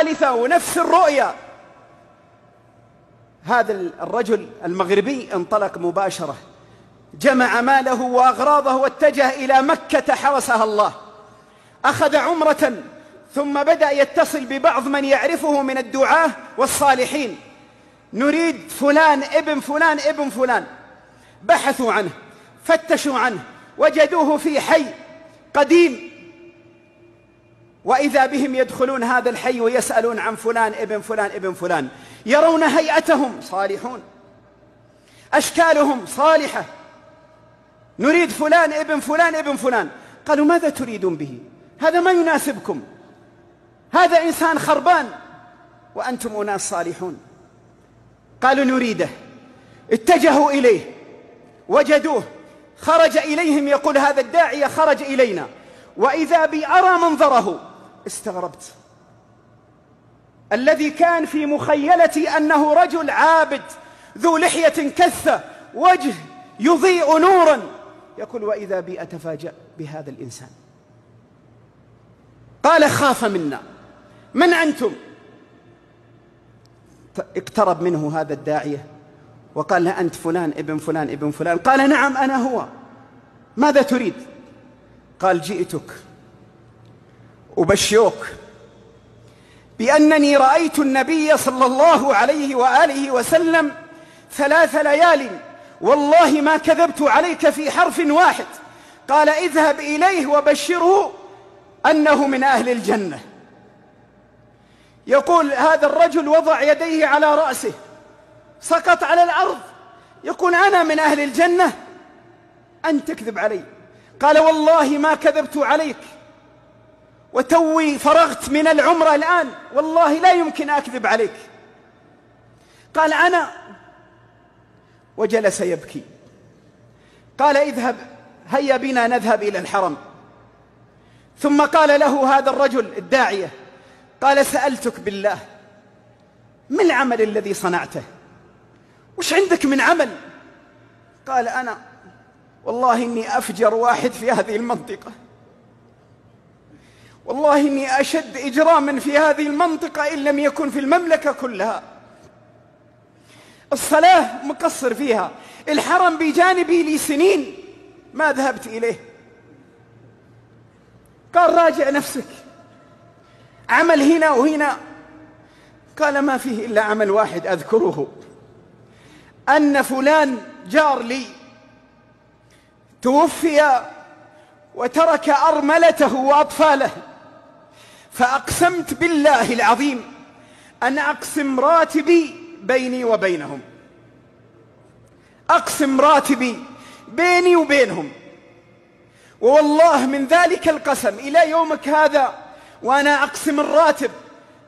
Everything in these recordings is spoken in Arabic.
الثالثة ونفس الرؤية هذا الرجل المغربي انطلق مباشرة جمع ماله وأغراضه واتجه إلى مكة حرسها الله أخذ عمرة ثم بدأ يتصل ببعض من يعرفه من الدعاة والصالحين نريد فلان ابن فلان ابن فلان بحثوا عنه فتشوا عنه وجدوه في حي قديم وإذا بهم يدخلون هذا الحي ويسألون عن فلان ابن فلان ابن فلان يرون هيئتهم صالحون أشكالهم صالحة نريد فلان ابن فلان ابن فلان قالوا ماذا تريدون به هذا ما يناسبكم هذا إنسان خربان وأنتم أناس صالحون قالوا نريده اتجهوا إليه وجدوه خرج إليهم يقول هذا الداعية خرج إلينا وإذا بي أرى منظره استغربت الذي كان في مخيلتي أنه رجل عابد ذو لحية كثة وجه يضيء نورا يقول وإذا بي أتفاجأ بهذا الإنسان قال خاف منا من أنتم اقترب منه هذا الداعية وقال له أنت فلان ابن فلان ابن فلان قال نعم أنا هو ماذا تريد قال جئتك أبشرك بأنني رأيت النبي صلى الله عليه وآله وسلم ثلاث ليال والله ما كذبت عليك في حرف واحد قال اذهب إليه وبشره أنه من أهل الجنة يقول هذا الرجل وضع يديه على رأسه سقط على الأرض يقول أنا من أهل الجنة أن تكذب علي قال والله ما كذبت عليك وتوي فرغت من العمرة الآن والله لا يمكن أكذب عليك قال أنا وجلس يبكي قال اذهب هيا بنا نذهب إلى الحرم ثم قال له هذا الرجل الداعية قال سألتك بالله ما العمل الذي صنعته وش عندك من عمل قال أنا والله إني أفجر واحد في هذه المنطقة والله إني أشد إجراما في هذه المنطقة إن لم يكن في المملكة كلها الصلاة مقصر فيها الحرم بجانبي لي سنين ما ذهبت إليه قال راجع نفسك عمل هنا وهنا قال ما فيه إلا عمل واحد أذكره أن فلان جار لي توفي وترك أرملته وأطفاله فأقسمت بالله العظيم أن أقسم راتبي بيني وبينهم أقسم راتبي بيني وبينهم ووالله من ذلك القسم إلى يومك هذا وأنا أقسم الراتب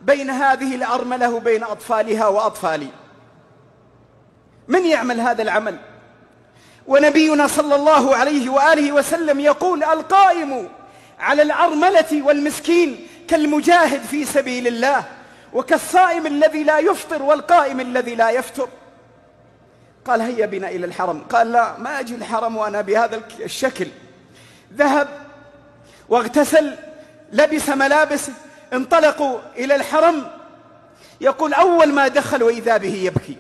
بين هذه الأرملة وبين أطفالها وأطفالي من يعمل هذا العمل ونبينا صلى الله عليه وآله وسلم يقول القائم على الأرملة والمسكين كالمجاهد في سبيل الله وكالصائم الذي لا يفطر والقائم الذي لا يفتر قال هيا بنا إلى الحرم قال لا ما أجي الحرم وأنا بهذا الشكل ذهب واغتسل لبس ملابسه انطلقوا إلى الحرم يقول أول ما دخل وإذا به يبكي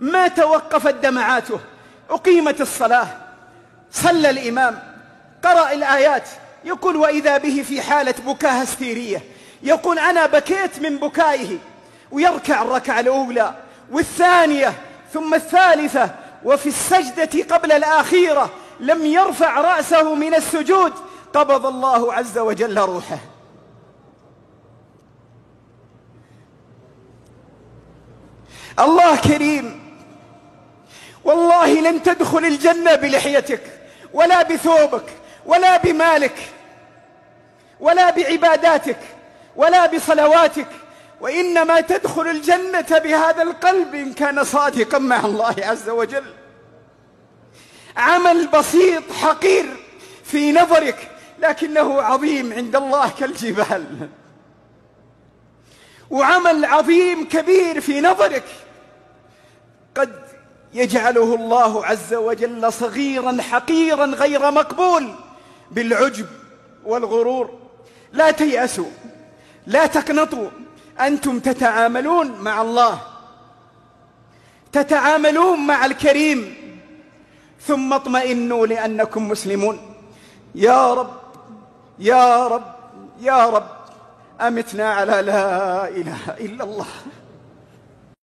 ما توقفت دمعاته أقيمت الصلاة صلى الإمام قرأ الآيات يقول وإذا به في حالة بكاء هستيرية يقول أنا بكيت من بكائه ويركع الركعة الأولى والثانية ثم الثالثة وفي السجدة قبل الآخيرة لم يرفع رأسه من السجود قبض الله عز وجل روحه الله كريم والله لن تدخل الجنة بلحيتك ولا بثوبك ولا بمالك ولا بعباداتك ولا بصلواتك وإنما تدخل الجنة بهذا القلب إن كان صادقا مع الله عز وجل عمل بسيط حقير في نظرك لكنه عظيم عند الله كالجبال وعمل عظيم كبير في نظرك قد يجعله الله عز وجل صغيرا حقيرا غير مقبول بالعجب والغرور لا تيأسوا لا تقنطوا أنتم تتعاملون مع الله تتعاملون مع الكريم ثم اطمئنوا لأنكم مسلمون يا رب يا رب يا رب أمتنا على لا إله إلا الله